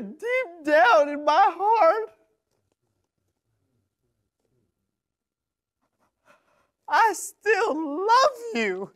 deep down in my heart. I still love you.